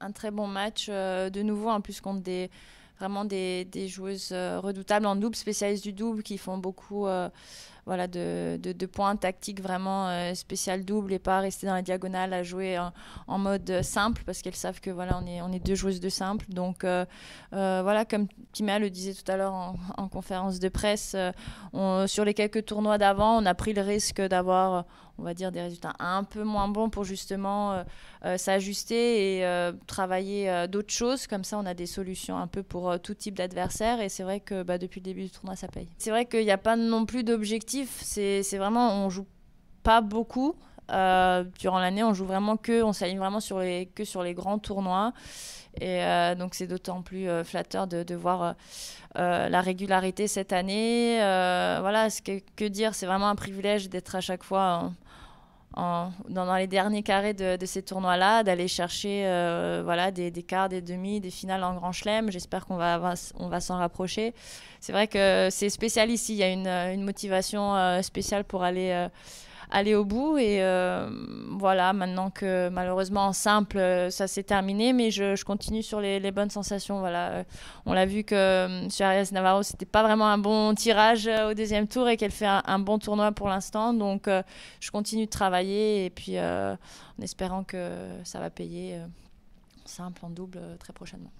un très bon match euh, de nouveau, en plus contre des vraiment des, joueuses euh, redoutables en double, spécialistes du double, qui font beaucoup, euh, voilà, de, points tactiques vraiment euh, spécial double et pas rester dans la diagonale à jouer en, mode simple parce qu'elles savent que voilà, on est, on est deux joueuses de simple. Donc euh, euh, voilà, comme Timéa le disait tout à l'heure en, conférence de presse, sur les quelques tournois d'avant, on a pris le risque d'avoir on va dire des résultats un peu moins bons pour justement s'ajuster et travailler d'autres choses. Comme ça, on a des solutions un peu pour tout type d'adversaire. Et c'est vrai que bah, depuis le début du tournoi, ça paye. C'est vrai qu'il n'y a pas non plus d'objectif c'est vraiment, on joue pas beaucoup. Euh, durant l'année, on joue vraiment que, on s'aligne vraiment sur les, que sur les grands tournois. Et euh, donc, c'est d'autant plus euh, flatteur de, de voir la régularité cette année. voilà, ce que, que dire, c'est vraiment un privilège d'être à chaque fois dans, les derniers carrés de, ces tournois-là, d'aller chercher euh, voilà, des, des, quarts, des demi, des finales en grand chelem. J'espère qu'on va, on va s'en rapprocher. C'est vrai que c'est spécial ici. Il y a une, une motivation euh, spéciale pour aller. Euh, aller au bout. Et euh, voilà, maintenant que malheureusement en simple, euh, ça s'est terminé, mais je, continue sur les, bonnes sensations. Voilà. Euh, on l'a vu que sur Arias Navarro, c'était pas vraiment un bon tirage au deuxième tour et qu'elle fait un, bon tournoi pour l'instant. Donc je continue de travailler et puis en espérant que ça va payer simple en double très prochainement.